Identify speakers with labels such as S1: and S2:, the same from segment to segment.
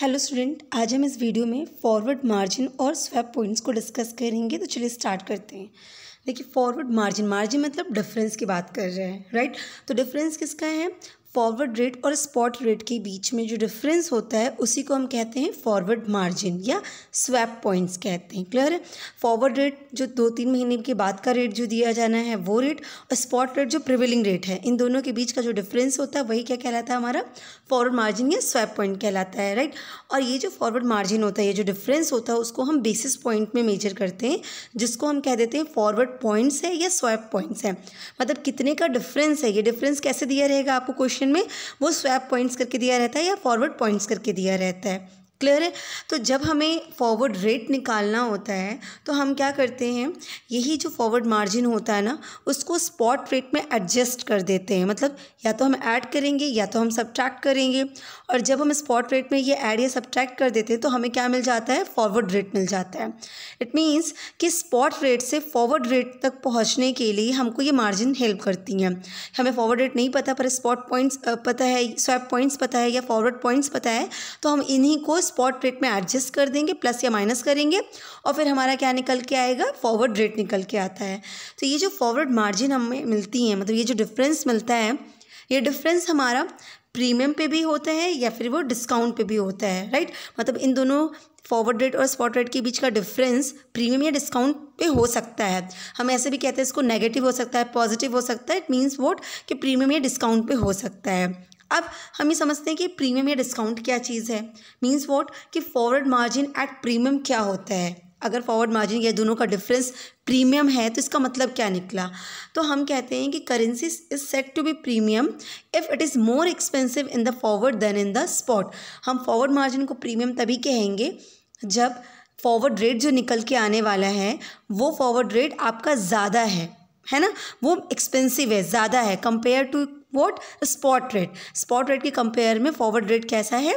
S1: hello student आज हम इस वीडियो में फॉरवर्ड मार्जिन और स्वैप पॉइंट्स को डिस्कस करेंगे तो चलिए स्टार्ट करते हैं देखिए फॉरवर्ड मार्जिन मार्जिन मतलब डिफरेंस की बात कर रहे हैं राइट तो डिफरेंस किसका है फॉरवर्ड रेट और स्पॉट रेट के बीच में जो डिफरेंस होता है उसी को हम कहते हैं फॉरवर्ड मार्जिन या स्वैप पॉइंट्स कहते हैं क्लियर है फॉरवर्ड रेट जो दो तीन महीने के बाद का रेट जो दिया जाना है वो रेट और स्पॉट रेट जो प्रिवेलिंग रेट है इन दोनों के बीच का जो डिफरेंस होता है वही क्या कहलाता है हमारा फॉरवर्ड मार्जिन या स्वैप पॉइंट कहलाता है राइट और ये जो फॉरवर्ड मार्जिन होता है ये जो डिफरेंस होता है उसको हम बेसिस पॉइंट में मेजर करते हैं जिसको हम कह देते हैं फॉरवर्ड पॉइंट्स है या स्वैप पॉइंट्स है मतलब कितने का डिफरेंस है ये डिफरेंस कैसे दिया रहेगा आपको क्वेश्चन क्वेश्चन में वो स्वैप पॉइंट्स करके दिया रहता है या फॉरवर्ड पॉइंट्स करके दिया रहता है क्लियर है तो जब हमें फॉरवर्ड रेट निकालना होता है तो हम क्या करते हैं यही जो फॉरवर्ड मार्जिन होता है ना उसको स्पॉट रेट में एडजस्ट कर देते हैं मतलब या तो हम ऐड करेंगे या तो हम सब्ट्रैक्ट करेंगे और जब हम स्पॉट रेट में ये ऐड या सब्ट्रैक्ट कर देते हैं तो हमें क्या मिल जाता है फॉरवर्ड रेट मिल जाता है इट मीन्स कि स्पॉट रेट से फॉरवर्ड रेट तक पहुँचने के लिए हमको ये मार्जिन हेल्प करती हैं हमें फॉरवर्ड रेट नहीं पता पर स्पॉट पॉइंट्स पता है स्वैप पॉइंट्स पता है या फॉरवर्ड पॉइंट्स पता है तो हम इन्हीं को स्पॉट रेट में एडजस्ट कर देंगे प्लस या माइनस करेंगे और फिर हमारा क्या निकल के आएगा फॉरवर्ड रेट निकल के आता है तो ये जो फॉरवर्ड मार्जिन हमें मिलती है मतलब ये जो डिफरेंस मिलता है ये डिफरेंस हमारा प्रीमियम पे भी होता है या फिर वो डिस्काउंट पे भी होता है राइट मतलब इन दोनों फॉरवर्ड रेट और स्पॉट रेट के बीच का डिफरेंस प्रीमियम या डिस्काउंट पे हो सकता है हम ऐसे भी कहते हैं इसको नेगेटिव हो सकता है पॉजिटिव हो सकता है इट मीन्स वोट कि प्रीमियम या डिस्काउंट पे हो सकता है अब हम ये समझते हैं कि प्रीमियम या डिस्काउंट क्या चीज़ है मीन्स वॉट कि फॉरवर्ड मार्जिन एट प्रीमियम क्या होता है अगर फॉरवर्ड मार्जिन या दोनों का डिफरेंस प्रीमियम है तो इसका मतलब क्या निकला तो हम कहते हैं कि currency is set to be premium if it is more expensive in the forward than in the spot हम फॉरवर्ड मार्जिन को प्रीमियम तभी कहेंगे जब फॉरवर्ड रेट जो निकल के आने वाला है वो फॉरवर्ड रेट आपका ज़्यादा है है ना वो एक्सपेंसिव है ज़्यादा है compare to what spot rate spot rate के कंपेयर में फॉरवर्ड रेट कैसा है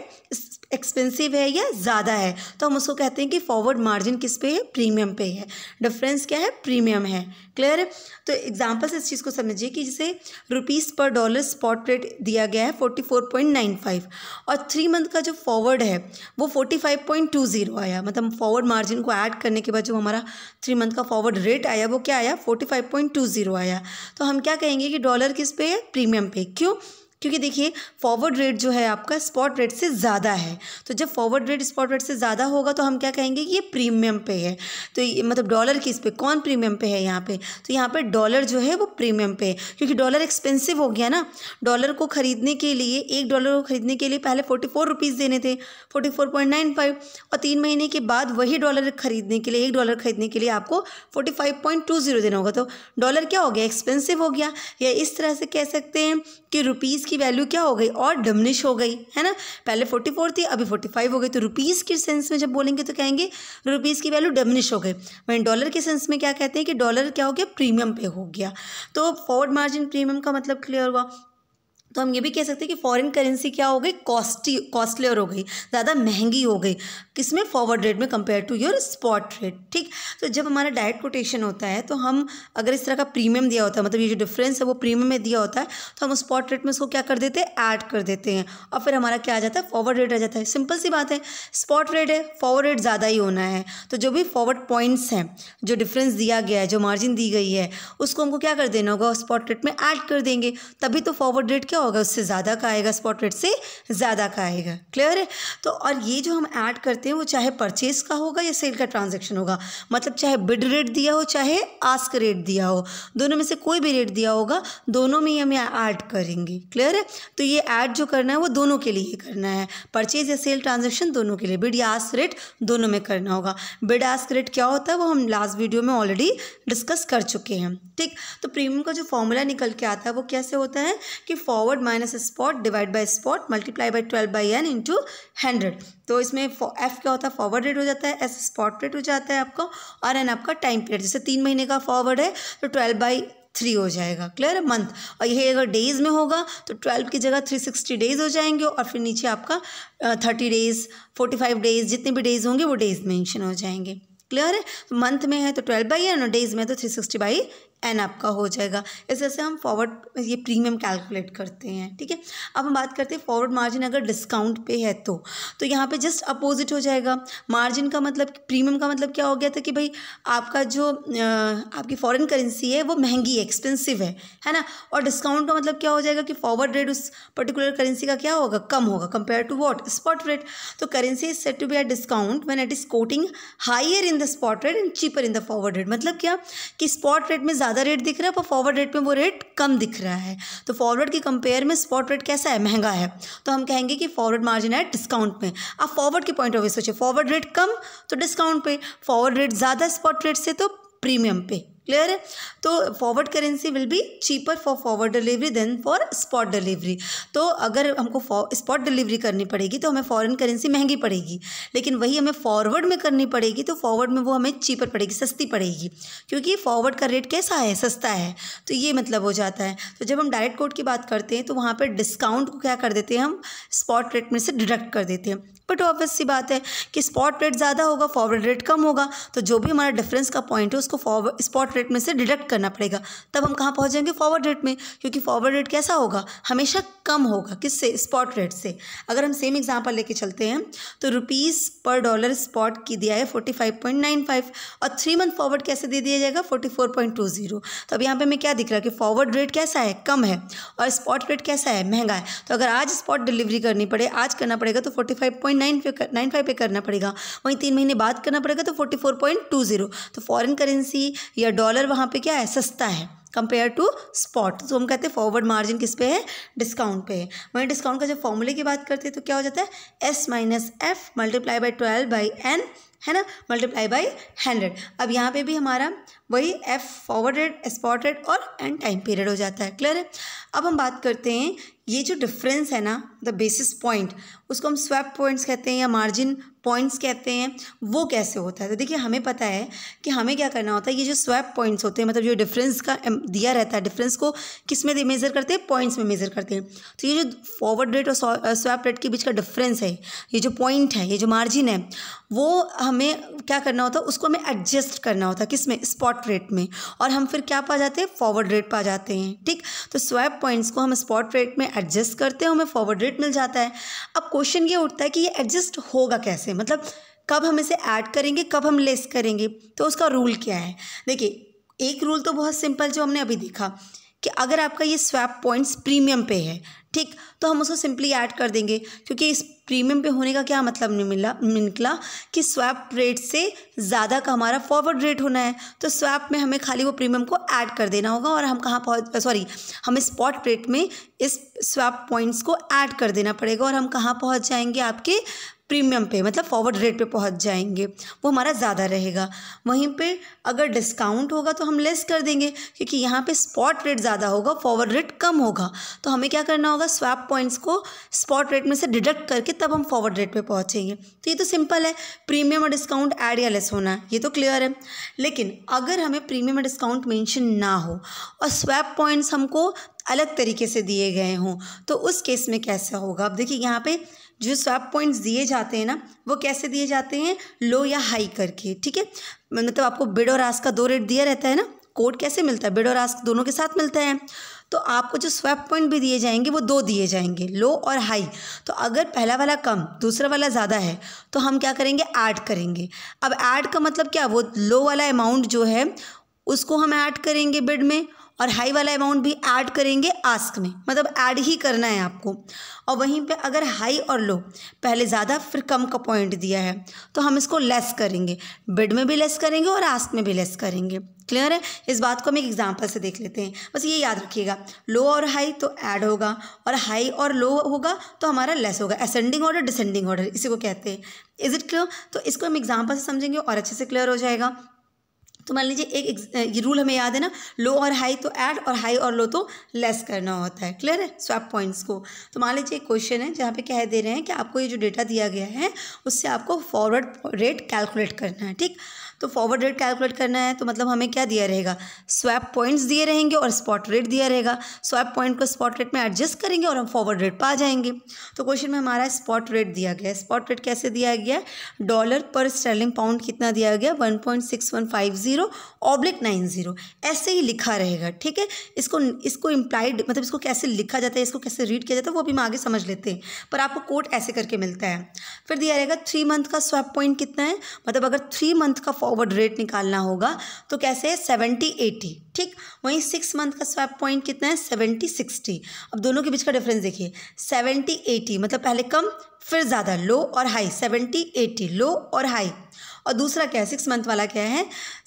S1: एक्सपेंसिव है या ज़्यादा है तो हम उसको कहते हैं कि फॉरवर्ड मार्जिन किस पे है प्रीमियम पे है डिफरेंस क्या है प्रीमियम है क्लियर है तो एग्जाम्पल से इस चीज़ को समझिए कि जैसे रुपीज़ पर डॉलर स्पॉट रेट दिया गया है forty four point nine five और थ्री मंथ का जो फॉरवर्ड है वो forty five point two zero आया मतलब फॉरवर्ड मार्जिन को ऐड करने के बाद जो हमारा थ्री मंथ का फॉरवर्ड रेट आया वो क्या आया forty five point two zero आया तो हम क्या कहेंगे कि डॉलर किस पे है प्रीमियम ambiguous क्योंकि देखिए फॉरवर्ड रेट जो है आपका स्पॉट रेट से ज़्यादा है तो जब फॉरवर्ड रेट स्पॉट रेट से ज़्यादा होगा तो हम क्या कहेंगे कि ये प्रीमियम पे है तो मतलब डॉलर किस पे कौन प्रीमियम पे है यहाँ पे तो यहाँ पे डॉलर जो है वो प्रीमियम पे है क्योंकि डॉलर एक्सपेंसिव हो गया ना डॉलर को ख़रीदने के लिए एक डॉलर को ख़रीदने के लिए पहले फोर्टी फोर रुपीज़ देने थे forty four point nine five और तीन महीने के बाद वही डॉलर खरीदने के लिए एक डॉलर खरीदने के लिए आपको forty five point two zero देना होगा तो डॉलर क्या हो गया एक्सपेंसिव हो गया या इस तरह से कह सकते हैं कि रुपीज़ की वैल्यू क्या हो गई और डमनिश हो गई है ना पहले फोर्टी फोर थी अभी फोर्टी फाइव हो गई तो रुपीज़ के सेंस में जब बोलेंगे तो कहेंगे रुपीज़ की वैल्यू डमनिश हो गई वहीं डॉलर के सेंस में क्या कहते हैं कि डॉलर क्या हो गया प्रीमियम पे हो गया तो फॉरवर्ड मार्जिन प्रीमियम का मतलब क्लियर हुआ तो हम ये भी कह सकते हैं कि फॉरेन करेंसी क्या हो गई कॉस्टी कॉस्टलियर हो गई ज़्यादा महंगी हो गई किसमें फॉरवर्ड रेट में compare to your spot rate ठीक तो जब हमारा डायरेक्ट कोटेशन होता है तो हम अगर इस तरह का प्रीमियम दिया होता है मतलब ये जो डिफरेंस है वो प्रीमियम में दिया होता है तो हम स्पॉट रेट में उसको क्या कर देते हैं ऐड कर देते हैं और फिर हमारा क्या आ जाता है फॉरवर्ड रेट आ जाता है सिंपल सी बात है स्पॉट रेट है फॉरवर्ड रेट ज़्यादा ही होना है तो जो भी फॉरवर्ड पॉइंट्स हैं जो डिफरेंस दिया गया है जो मार्जिन दी गई है उसको हमको क्या कर देना होगा स्पॉट रेट में ऐड कर देंगे तभी तो फॉरवर्ड रेट क्या होगा उससे ज़्यादा का आएगा स्पॉट रेट से ज़्यादा का आएगा क्लियर है तो और ये जो हम ऐड करते हैं वो चाहे परचेज का होगा या सेल का ट्रांजेक्शन होगा मतलब चाहे बिड रेट दिया हो चाहे आस्क रेट दिया हो दोनों में से कोई भी रेट दिया होगा दोनों में ही हम ऐड करेंगे क्लियर है तो ये ऐड जो करना है वो दोनों के लिए करना है परचेज या सेल ट्रांजेक्शन दोनों के लिए बिड या आस्क रेट दोनों में करना होगा बिड आस्क रेट क्या होता है वो हम लास्ट वीडियो में ऑलरेडी डिस्कस कर चुके हैं ठीक तो प्रीमियम का जो फॉर्मूला निकल के आता है वो कैसे होता है कि forward forward minus spot divide by spot multiply by twelve by N into hundred तो इसमें एफ क्या होता है फॉरवर्ड रेट हो जाता है एस स्पॉट रेट हो जाता है आपका और एन आपका टाइम पीरियड जैसे तीन महीने का फॉरवर्ड है तो ट्वेल्व बाई थ्री हो जाएगा क्लियर है मंथ और यही अगर डेज में होगा तो ट्वेल्व की जगह थ्री सिक्सटी डेज हो जाएंगे और फिर नीचे आपका thirty days forty five days जितने भी डेज होंगे वो डेज मेंशन हो जाएंगे क्लियर है मंथ में है तो ट्वेल्व बाई एन और डेज में है तो थ्री सिक्सटी बाई एन आपका हो जाएगा इस तरह से हम फॉरवर्ड ये प्रीमियम कैलकुलेट करते हैं ठीक है अब हम बात करते हैं फॉरवर्ड मार्जिन अगर डिस्काउंट पे है तो तो यहाँ पे जस्ट अपोजिट हो जाएगा मार्जिन का मतलब प्रीमियम का मतलब क्या हो गया था कि भाई आपका जो आपकी फॉरेन करेंसी है वो महंगी है एक्सपेंसिव है है ना और डिस्काउंट का मतलब क्या हो जाएगा कि फॉरवर्ड रेट उस पर्टिकुलर करेंसी का क्या होगा कम होगा compare to what spot rate तो currency is set to be at discount when it is quoting higher in the spot rate and cheaper in the forward rate मतलब क्या कि स्पॉट रेट में ज़्यादा ज़्यादा रेट दिख रहा है पर फॉरवर्ड रेट में वो रेट कम दिख रहा है तो फॉरवर्ड के कंपेयर में स्पॉट रेट कैसा है महंगा है तो हम कहेंगे कि फॉरवर्ड मार्जिन है डिस्काउंट में आप फॉरवर्ड के पॉइंट ऑफ व्यू सोचिए फॉरवर्ड रेट कम तो डिस्काउंट पे फॉरवर्ड रेट ज़्यादा स्पॉट रेट से तो प्रीमियम पे क्लियर है तो forward currency will be cheaper for forward delivery than for spot delivery तो अगर हमको स्पॉट डिलीवरी करनी पड़ेगी तो हमें फॉरेन करेंसी महंगी पड़ेगी लेकिन वही हमें फॉरवर्ड में करनी पड़ेगी तो फॉरवर्ड में वो हमें चीपर पड़ेगी सस्ती पड़ेगी क्योंकि फॉरवर्ड का रेट कैसा है सस्ता है तो ये मतलब हो जाता है तो जब हम डायरेक्ट कोड की बात करते हैं तो वहाँ पर डिस्काउंट को क्या कर देते हैं हम स्पॉट रेट में से डिडक्ट कर देते हैं बट ऑब्वियस सी बात है कि स्पॉट रेट ज़्यादा होगा फॉरवर्ड रेट कम होगा तो जो भी हमारा डिफरेंस का पॉइंट है उसको फॉरवर्ड स्पॉट फॉरवर्ड रेट में से डिडक्ट करना पड़ेगा तब हम कहाँ पहुँच जाएंगे फॉरवर्ड रेट में क्योंकि फॉरवर्ड रेट कैसा होगा हमेशा कम होगा किससे स्पॉट रेट से अगर हम सेम एग्जाम्पल लेके चलते हैं तो रुपीज़ पर डॉलर स्पॉट की दिया है forty five point nine five और थ्री मंथ फॉरवर्ड कैसे दे दिया जाएगा forty four point two zero तो अब यहाँ पर हमें क्या दिख रहा है कि फॉरवर्ड रेट कैसा है कम है और स्पॉट रेट कैसा है महंगा है तो अगर आज स्पॉट डिलीवरी करनी पड़े आज करना पड़ेगा तो फोर्टी फाइव पॉइंट नाइन पे नाइन फाइव पे करना पड़ेगा वहीं तीन महीने बाद करना पड़ेगा तो forty four point two zero तो फॉरन करेंसी या डॉलर वहाँ पे क्या है सस्ता है कंपेयर टू स्पॉट तो हम कहते हैं फॉरवर्ड मार्जिन किस पे है डिस्काउंट पे है वहीं डिस्काउंट का जब फॉर्मूले की बात करते हैं तो क्या हो जाता है S minus F multiply by twelve by N है ना मल्टीप्लाई बाई हंड्रेड अब यहाँ पे भी हमारा वही एफ फॉरवर्ड स्पॉटेड स्पॉट और एंड टाइम पीरियड हो जाता है क्लियर है अब हम बात करते हैं ये जो डिफरेंस है ना द बेसिस पॉइंट उसको हम स्वैप पॉइंट्स कहते हैं या मार्जिन पॉइंट्स कहते हैं वो कैसे होता है तो देखिए हमें पता है कि हमें क्या करना होता है ये जो स्वैप पॉइंट्स होते हैं मतलब जो डिफरेंस का दिया रहता है डिफरेंस को किस में मेज़र करते हैं पॉइंट्स में मेज़र करते हैं तो ये जो फॉरवर्ड रेट और स्वैप रेट के बीच का डिफरेंस है ये जो पॉइंट है ये जो मार्जिन है वो हमें क्या करना होता है उसको हमें एडजस्ट करना होता है किस में स्पॉट रेट में और हम फिर क्या पा जाते हैं फॉरवर्ड रेट पा जाते हैं ठीक तो स्वैप पॉइंट्स को हम स्पॉट रेट में एडजस्ट करते हैं हमें फॉरवर्ड रेट मिल जाता है अब क्वेश्चन ये उठता है कि ये एडजस्ट होगा कैसे मतलब कब हम इसे ऐड करेंगे कब हम लेस करेंगे तो उसका रूल क्या है देखिए एक रूल तो बहुत सिंपल जो हमने अभी देखा कि अगर आपका ये स्वैप पॉइंट्स प्रीमियम पे है ठीक तो हम उसको सिंपली ऐड कर देंगे क्योंकि इस प्रीमियम पे होने का क्या मतलब नहीं मिला निकला कि स्वैप रेट से ज़्यादा का हमारा फॉरवर्ड रेट होना है तो स्वैप में हमें खाली वो प्रीमियम को ऐड कर देना होगा और हम कहाँ पहुँच सॉरी हमें स्पॉट रेट में इस स्वैप पॉइंट्स को ऐड कर देना पड़ेगा और हम कहाँ पहुँच जाएंगे आपके प्रीमियम पे मतलब फॉरवर्ड रेट पे पहुंच जाएंगे वो हमारा ज़्यादा रहेगा वहीं पे अगर डिस्काउंट होगा तो हम लेस कर देंगे क्योंकि यहाँ पे स्पॉट रेट ज़्यादा होगा फॉरवर्ड रेट कम होगा तो हमें क्या करना होगा स्वैप पॉइंट्स को स्पॉट रेट में से डिडक्ट करके तब हम फॉरवर्ड रेट पर पहुँचेंगे तो ये तो सिंपल है प्रीमियम और डिस्काउंट एड या लेस होना ये तो क्लियर है लेकिन अगर हमें प्रीमियम और डिस्काउंट मैंशन ना हो और स्वैप पॉइंट्स हमको अलग तरीके से दिए गए हों तो उस केस में कैसा होगा अब देखिए यहाँ पे जो सब पॉइंट्स दिए जाते हैं ना वो कैसे दिए जाते हैं लो या हाई करके ठीक है मतलब आपको बिड और आस का दो रेट दिया रहता है ना कोड कैसे मिलता है बिड और आस दोनों के साथ मिलता है तो आपको जो स्वैप पॉइंट भी दिए जाएंगे वो दो दिए जाएंगे लो और हाई तो अगर पहला वाला कम दूसरा वाला ज़्यादा है तो हम क्या करेंगे ऐड करेंगे अब ऐड का मतलब क्या वो लो वाला अमाउंट जो है उसको हम ऐड करेंगे बिड में और हाई वाला अमाउंट भी ऐड करेंगे आस्क में मतलब ऐड ही करना है आपको और वहीं पे अगर हाई और लो पहले ज़्यादा फिर कम का पॉइंट दिया है तो हम इसको लेस करेंगे बिड में भी लेस करेंगे और आस्क में भी लेस करेंगे क्लियर है इस बात को हम एक एग्जाम्पल से देख लेते हैं बस ये याद रखिएगा लो और हाई तो ऐड होगा और हाई और लो होगा तो हमारा लेस होगा असेंडिंग ऑर्डर डिसेंडिंग ऑर्डर इसी को कहते हैं इज़ इट क्लियर तो इसको हम एग्जाम्पल से समझेंगे और अच्छे से क्लियर हो जाएगा तो मान लीजिए एक, ये रूल हमें याद है ना लो और हाई तो ऐड और हाई और लो तो लेस करना होता है क्लियर है स्वैप पॉइंट्स को तो मान लीजिए एक क्वेश्चन है जहाँ पे कह दे रहे हैं कि आपको ये जो डेटा दिया गया है उससे आपको फॉरवर्ड रेट कैलकुलेट करना है ठीक तो फॉरवर्ड रेट कैलकुलेट करना है तो मतलब हमें क्या दिया रहेगा स्वैप पॉइंट्स दिए रहेंगे और स्पॉट रेट दिया रहेगा स्वैप पॉइंट को स्पॉट रेट में एडजस्ट करेंगे और हम फॉरवर्ड रेट पा जाएंगे तो क्वेश्चन में हमारा स्पॉट रेट दिया गया स्पॉट रेट कैसे दिया गया डॉलर पर स्टर्लिंग पाउंड कितना दिया गया one point six one five zero oblique nine zero ऐसे ही लिखा रहेगा ठीक है इसको इसको इम्प्लाइड मतलब इसको कैसे लिखा जाता है इसको कैसे रीड किया जाता है वो अभी हम आगे समझ लेते हैं पर आपको कोट ऐसे करके मिलता है फिर दिया रहेगा थ्री मंथ का स्वैप पॉइंट कितना है मतलब अगर थ्री मंथ का ओवर रेट निकालना होगा तो कैसे है सेवेंटी एटी ठीक वहीं सिक्स मंथ का स्वैप पॉइंट कितना है सेवेंटी सिक्सटी अब दोनों के बीच का डिफरेंस देखिए सेवेंटी एटी मतलब पहले कम फिर ज़्यादा लो और हाई सेवेंटी एटी लो और हाई और दूसरा क्या है सिक्स मंथ वाला क्या है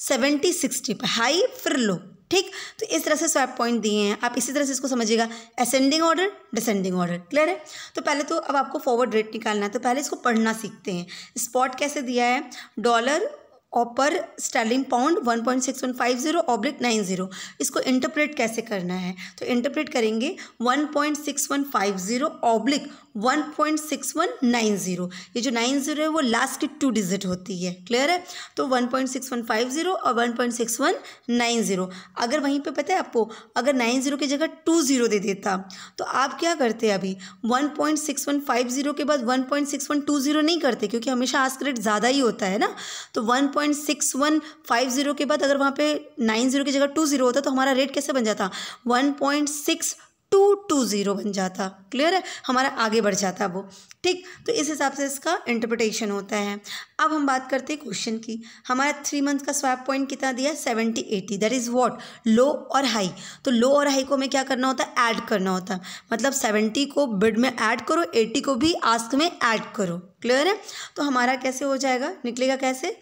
S1: सेवेंटी सिक्सटी पर हाई फिर लो ठीक तो इस तरह से स्वैप पॉइंट दिए हैं आप इसी तरह से इसको समझिएगा ascending order descending order clear है तो पहले तो अब आपको फॉरवर्ड रेट निकालना है तो पहले इसको पढ़ना सीखते हैं स्पॉट कैसे दिया है डॉलर ऑपर पर pound one point six one five zero oblique nine zero इसको इंटरप्रेट कैसे करना है तो इंटरप्रेट करेंगे one point six one five zero oblique one point six one nine zero ये जो नाइन ज़ीरो है वो लास्ट की टू डिजिट होती है क्लियर है तो one point six one five zero और one point six one nine zero अगर वहीं पे पता है आपको अगर नाइन ज़ीरो की जगह टू ज़ीरो दे देता तो आप क्या करते हैं अभी one point six one five zero के बाद one point six one two zero नहीं करते क्योंकि हमेशा आज का रेट ज़्यादा ही होता है ना तो one point six one five zero के बाद अगर वहाँ पे नाइन ज़ीरो की जगह टू ज़ीरो होता तो हमारा रेट कैसे बन जाता one point six two two zero बन जाता क्लियर है हमारा आगे बढ़ जाता वो ठीक तो इस हिसाब से इसका इंटरप्रिटेशन होता है अब हम बात करते हैं क्वेश्चन की हमारा थ्री मंथ का स्वैप पॉइंट कितना दिया seventy eighty that is what low और हाई तो लो और हाई को हमें क्या करना होता है ऐड करना होता है मतलब सेवेंटी को बिड में ऐड करो एटी को भी आस्क में ऐड करो क्लियर है तो हमारा कैसे हो जाएगा निकलेगा कैसे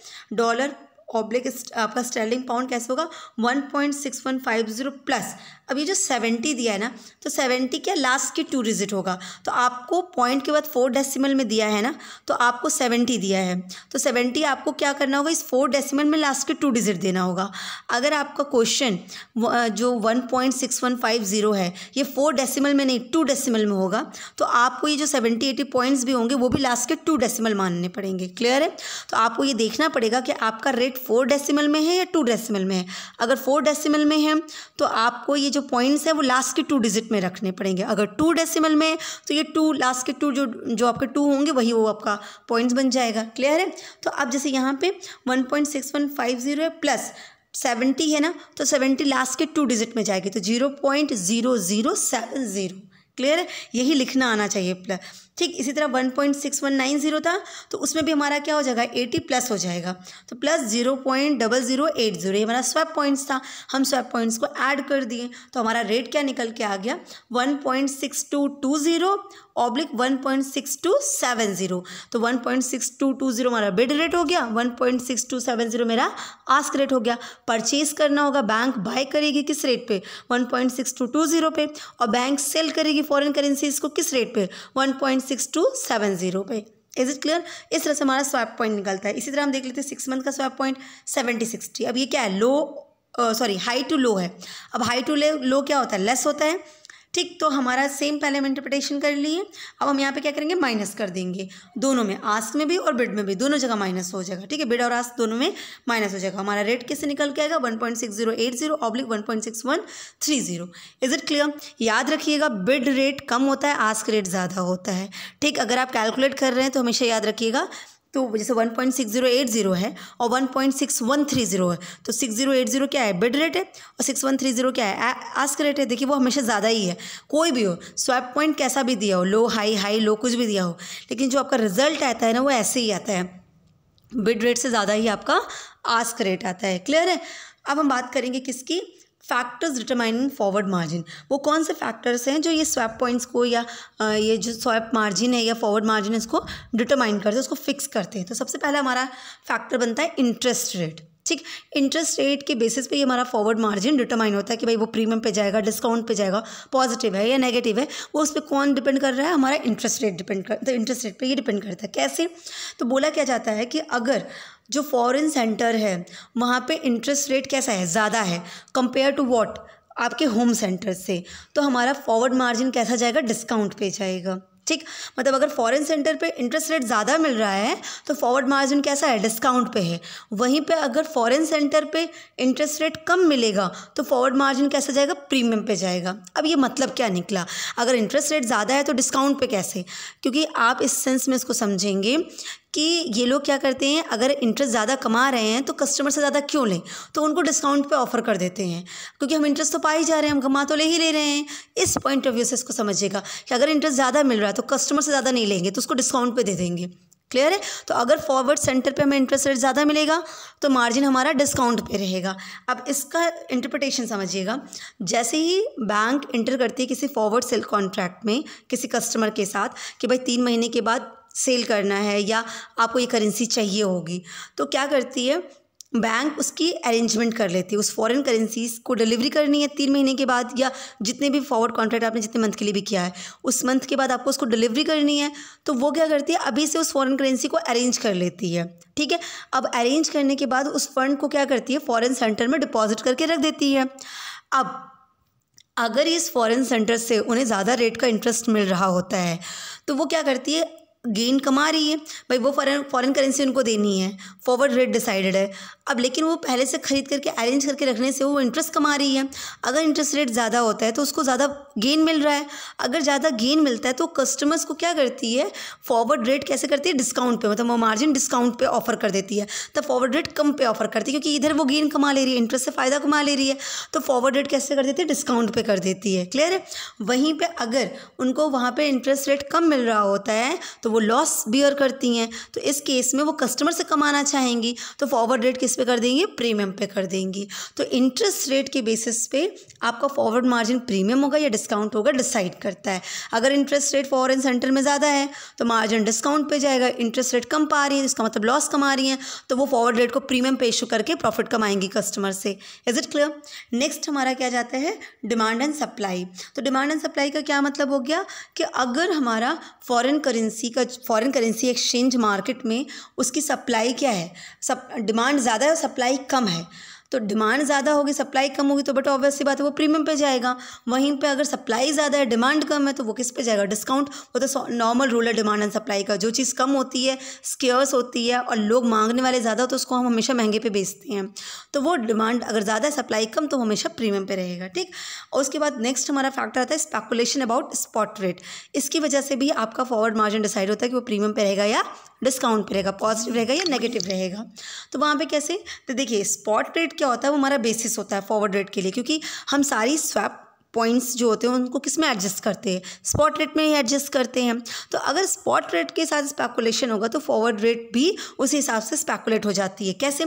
S1: डॉलर ऑब्लिक आपका स्टर्लिंग पाउंड कैसे होगा one point six one five zero plus अब ये जो सेवेंटी दिया है ना तो सेवेंटी क्या लास्ट के टू डिजिट होगा तो आपको पॉइंट के बाद फोर डेसिमल में दिया है ना तो आपको सेवेंटी दिया है तो सेवेंटी आपको क्या करना होगा इस फोर डेसिमल में लास्ट के टू डिजिट देना होगा अगर आपका क्वेश्चन जो one point six one five zero है ये फोर डेसिमल में नहीं टू डेसिमल में होगा तो आपको ये जो सेवेंटी एटी पॉइंट्स भी होंगे वो भी लास्ट के टू डेसिमल मानने पड़ेंगे क्लियर है तो आपको ये देखना पड़ेगा कि आपका रेट फोर डेसिमल में है या टू डेसिमल में है अगर फोर डेसिमल में है तो आपको ये जो पॉइंट्स हैं वो लास्ट के टू डिजिट में रखने पड़ेंगे अगर टू डेसिमल में तो ये टू लास्ट के टू जो जो आपके टू होंगे वही वो आपका पॉइंट्स बन जाएगा क्लियर है तो अब जैसे यहाँ पे 1.6150 है प्लस 70 है ना तो 70 लास्ट के टू डिजिट में जाएगी तो जीरो जीरो क्लियर है यही लिखना आना चाहिए प्लस ठीक इसी तरह one point six one nine zero था तो उसमें भी हमारा क्या हो जाएगा एटी प्लस हो जाएगा तो plus zero point double zero eight zero ये हमारा स्वैप पॉइंट्स था हम स्वैप पॉइंट्स को ऐड कर दिए तो हमारा रेट क्या निकल के आ गया one point six two two zero oblique one point six two seven zero तो one point six two two zero हमारा बिड रेट हो गया one point six two seven zero मेरा आस्क रेट हो गया परचेज करना होगा बैंक बाय करेगी किस रेट पे one point six two two zero पे और बैंक सेल करेगी फॉरेन करेंसी को किस रेट पे one point point six two seven zero पे इज इट क्लियर इस तरह से हमारा स्वैप पॉइंट निकलता है इसी तरह हम देख लेते हैं सिक्स मंथ का स्वैप पॉइंट सेवेंटी सिक्सटी अब ये क्या है low sorry high to low है अब हाई टू लो क्या होता है लेस होता है ठीक तो हमारा सेम पहले हम इंटरप्रिटेशन कर लिए अब हम यहाँ पे क्या करेंगे माइनस कर देंगे दोनों में आस्क में भी और बिड में भी दोनों जगह माइनस हो जाएगा ठीक है बिड और आस्क दोनों में माइनस हो जाएगा हमारा रेट कैसे निकल के आएगा one point six zero eight zero oblique one point six one three zero is it clear याद रखिएगा बिड रेट कम होता है आस्क रेट ज़्यादा होता है ठीक अगर आप कैलकुलेट कर रहे हैं तो हमेशा याद रखिएगा तो जैसे one point six zero eight zero है और one point six one three zero है तो सिक्स जीरो एट जीरो क्या है बिड रेट है और सिक्स वन थ्री जीरो क्या है आस्क रेट है देखिए वो हमेशा ज़्यादा ही है कोई भी हो स्वैप पॉइंट कैसा भी दिया हो लो हाई हाई लो कुछ भी दिया हो लेकिन जो आपका रिजल्ट आता है ना वो ऐसे ही आता है बिड रेट से ज़्यादा ही आपका आस्क रेट आता है क्लियर है अब हम बात करेंगे किसकी फैक्टर्स डिटरमाइनिंग फॉरवर्ड मार्जिन वो कौन से फैक्टर्स हैं जो ये स्वैप पॉइंट्स को या ये जो स्वैप मार्जिन है या फॉरवर्ड मार्जिन इसको डिटरमाइन करते हैं उसको फिक्स करते हैं तो सबसे पहले हमारा फैक्टर बनता है इंटरेस्ट रेट ठीक इंटरेस्ट रेट के बेसिस पे ये हमारा फॉरवर्ड मार्जिन डिटरमाइन होता है कि भाई वो प्रीमियम पे जाएगा डिस्काउंट पे जाएगा पॉजिटिव है या नेगेटिव है वो उस पर कौन डिपेंड कर रहा है हमारा इंटरेस्ट रेट डिपेंड कर तो इंटरेस्ट रेट पे ये डिपेंड करता है कैसे तो बोला क्या जाता है कि अगर जो फॉरेन सेंटर है वहाँ पर इंटरेस्ट रेट कैसा है ज़्यादा है कंपेयर टू वॉट आपके होम सेंटर से तो हमारा फॉरवर्ड मार्जिन कैसा जाएगा डिस्काउंट पे जाएगा ठीक मतलब अगर फॉरेन सेंटर पे इंटरेस्ट रेट ज़्यादा मिल रहा है तो फॉरवर्ड मार्जिन कैसा है डिस्काउंट पे है वहीं पे अगर फॉरेन सेंटर पे इंटरेस्ट रेट कम मिलेगा तो फॉरवर्ड मार्जिन कैसा जाएगा प्रीमियम पे जाएगा अब ये मतलब क्या निकला अगर इंटरेस्ट रेट ज़्यादा है तो डिस्काउंट पे कैसे क्योंकि आप इस सेंस में इसको समझेंगे कि ये लोग क्या करते हैं अगर इंटरेस्ट ज़्यादा कमा रहे हैं तो कस्टमर से ज़्यादा क्यों लें तो उनको डिस्काउंट पे ऑफ़र कर देते हैं क्योंकि हम इंटरेस्ट तो पा ही जा रहे हैं हम कमा तो ले ही ले रहे हैं इस पॉइंट ऑफ व्यू से इसको समझिएगा कि अगर इंटरेस्ट ज़्यादा मिल रहा है तो कस्टमर से ज़्यादा नहीं लेंगे तो उसको डिस्काउंट पर दे देंगे क्लियर है तो अगर फॉरवर्ड सेंटर पे हमें इंटरेस्ट रेट ज़्यादा मिलेगा तो मार्जिन हमारा डिस्काउंट पे रहेगा अब इसका इंटरप्रटेशन समझिएगा जैसे ही बैंक इंटर करती है किसी फॉरवर्ड सेल कॉन्ट्रैक्ट में किसी कस्टमर के साथ कि भाई तीन महीने के बाद सेल करना है या आपको ये करेंसी चाहिए होगी तो क्या करती है बैंक उसकी अरेंजमेंट कर लेती है उस फॉरेन करेंसीज को डिलीवरी करनी है तीन महीने के बाद या जितने भी फॉरवर्ड कॉन्ट्रैक्ट आपने जितने मंथ के लिए भी किया है उस मंथ के बाद आपको उसको डिलीवरी करनी है तो वो क्या करती है अभी से उस फॉरेन करेंसी को अरेंज कर लेती है ठीक है अब अरेंज करने के बाद उस फंड को क्या करती है फ़ॉरन सेंटर में डिपॉजिट करके रख देती है अब अगर इस फॉरेन सेंटर से उन्हें ज़्यादा रेट का इंटरेस्ट मिल रहा होता है तो वो क्या करती है गेन कमा रही है भाई वो फॉरन फॉरन करेंसी उनको देनी है फॉरवर्ड रेट डिसाइडेड है अब लेकिन वो पहले से खरीद करके अरेंज करके रखने से वो इंटरेस्ट कमा रही है अगर इंटरेस्ट रेट ज़्यादा होता है तो उसको ज़्यादा गेन मिल रहा है अगर ज़्यादा गेन मिलता है तो कस्टमर्स को क्या करती है फॉरवर्ड रेट कैसे करती है डिस्काउंट पर मतलब वो मार्जिन डिस्काउंट पर ऑफर कर देती है तो फॉरवर्ड रेट कम पे ऑफर करती है क्योंकि इधर वो गेन कमा ले रही है इंटरेस्ट से फ़ायदा कमा ले रही है तो फॉरवर्ड रेट कैसे कर देती है डिस्काउंट पे कर देती है क्लियर है वहीं पर अगर उनको वहाँ पर इंटरेस्ट रेट कम मिल रहा होता है तो वो लॉस बियर करती हैं तो इस केस में वो कस्टमर से कमाना चाहेंगी तो फॉरवर्ड रेट किस पे कर देंगे प्रीमियम पे कर देंगी तो इंटरेस्ट रेट के बेसिस पे आपका फॉरवर्ड मार्जिन प्रीमियम होगा या डिस्काउंट होगा डिसाइड करता है अगर इंटरेस्ट रेट फॉरन सेंटर में ज़्यादा है तो मार्जिन डिस्काउंट पे जाएगा इंटरेस्ट रेट कम पा रही है इसका मतलब लॉस कमा रही हैं तो वो फॉरवर्ड रेट को प्रीमियम पे इशू करके प्रॉफिट कमाएंगी कस्टमर से इज इट क्लियर नेक्स्ट हमारा क्या जाता है डिमांड एंड सप्लाई तो डिमांड एंड सप्लाई का क्या मतलब हो गया कि अगर हमारा फॉरेन करेंसी का का फॉरेन करेंसी एक्सचेंज मार्केट में उसकी सप्लाई क्या है सब डिमांड ज़्यादा है और सप्लाई कम है तो डिमांड ज़्यादा होगी सप्लाई कम होगी तो बट ऑब्वियस सी बात है वो प्रीमियम पे जाएगा वहीं पे अगर सप्लाई ज़्यादा है डिमांड कम है तो वो किस पे जाएगा डिस्काउंट वो तो नॉर्मल रूल है डिमांड एंड सप्लाई का जो चीज़ कम होती है स्केयर्स होती है और लोग मांगने वाले ज़्यादा तो उसको हम हमेशा महंगे पे बेचते हैं तो वो डिमांड अगर ज़्यादा है सप्लाई कम तो हमेशा प्रीमियम पर रहेगा ठीक और उसके बाद नेक्स्ट हमारा फैक्टर आता है स्पेकुलेशन अबाउट स्पॉट रेट इसकी वजह से भी आपका फॉरवर्ड मार्जिन डिसाइड होता है कि वो प्रीमियम पे रहेगा या डिस्काउंट पर रहेगा पॉजिटिव रहेगा या नेगेटिव रहेगा तो वहाँ पर कैसे तो देखिए स्पॉट रेट क्या होता है वो हमारा बेसिस होता है फॉरवर्ड रेट के लिए क्योंकि हम सारी स्वैप पॉइंट्स जो होते हैं उनको किस में एडजस्ट करते हैं स्पॉट रेट में ही एडजस्ट करते हैं तो अगर स्पॉट रेट के साथ स्पैकुलेशन होगा तो फॉरवर्ड रेट भी उसी हिसाब से स्पैकुलेट हो जाती है कैसे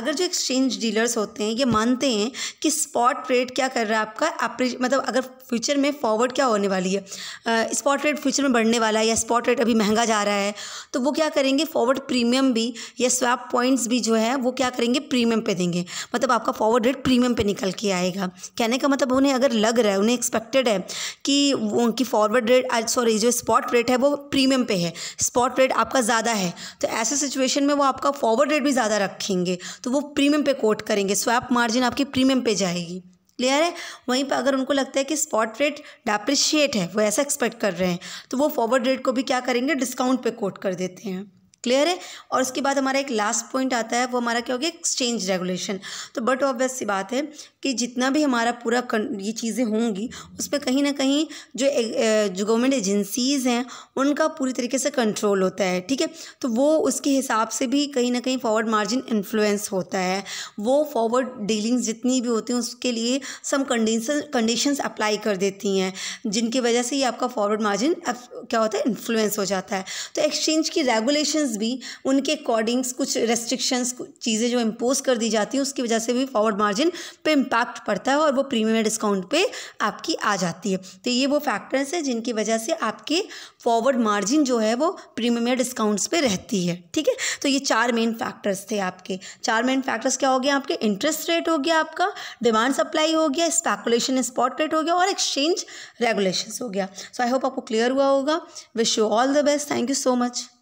S1: अगर जो एक्सचेंज डीलर्स होते हैं ये मानते हैं कि स्पॉट रेट क्या कर रहा है आपका अप्रिज मतलब अगर फ्यूचर में फॉरवर्ड क्या होने वाली है स्पॉट रेट फ्यूचर में बढ़ने वाला है या स्पॉट रेट अभी महंगा जा रहा है तो वो क्या करेंगे फॉरवर्ड प्रीमियम भी या स्वैप पॉइंट्स भी जो है वो क्या करेंगे प्रीमियम पे देंगे मतलब आपका फॉरवर्ड रेट प्रीमियम पे निकल के आएगा कहने का मतलब उन्हें अगर लग रहा है उन्हें एक्सपेक्टेड है कि उनकी फॉरवर्ड रेट सॉरी जो स्पॉट रेट है वो प्रीमियम पे है स्पॉट रेट आपका ज़्यादा है तो ऐसे सिचुएशन में वो आपका फॉरवर्ड रेट भी ज़्यादा रखेंगे तो वो प्रीमियम पे कोट करेंगे स्वैप मार्जिन आपकी प्रीमियम पे जाएगी क्लियर है वहीं पर अगर उनको लगता है कि स्पॉट रेट डेप्रिशिएट है वो ऐसा एक्सपेक्ट कर रहे हैं तो वो फॉरवर्ड रेट को भी क्या करेंगे डिस्काउंट पे कोट कर देते हैं क्लियर है और उसके बाद हमारा एक लास्ट पॉइंट आता है वो हमारा क्या हो गया एक्सचेंज रेगुलेशन तो बट ऑब्वियस सी बात है कि जितना भी हमारा पूरा ये चीज़ें होंगी उस पर कहीं ना कहीं जो जो गवर्नमेंट एजेंसीज़ हैं उनका पूरी तरीके से कंट्रोल होता है ठीक है तो वो उसके हिसाब से भी कहीं ना कहीं फॉरवर्ड मार्जिन इन्फ्लुएंस होता है वो फॉरवर्ड डीलिंग्स जितनी भी होती हैं उसके लिए सम कंडीशन अप्लाई कर देती हैं जिनकी वजह से ये आपका फॉरवर्ड मार्जिन क्या होता है इन्फ्लुएंस हो जाता है तो एक्सचेंज की रेगुलेशन भी उनके अकॉर्डिंग्स कुछ रेस्ट्रिक्शंस चीज़ें जो इम्पोज कर दी जाती हैं उसकी वजह से भी फॉरवर्ड मार्जिन पे इम्पैक्ट पड़ता है और वो प्रीमियम डिस्काउंट पे आपकी आ जाती है तो ये वो फैक्टर्स हैं जिनकी वजह से आपके फॉरवर्ड मार्जिन जो है वो प्रीमियम डिस्काउंट्स पर रहती है ठीक है तो ये चार मेन फैक्टर्स थे आपके चार मेन फैक्टर्स क्या हो गया आपके इंटरेस्ट रेट हो गया आपका डिमांड सप्लाई हो गया स्पैकुलेशन स्पॉट रेट हो गया और एक्सचेंज रेगुलेशन हो गया सो आई होप आपको क्लियर हुआ होगा wish you all the best thank you so much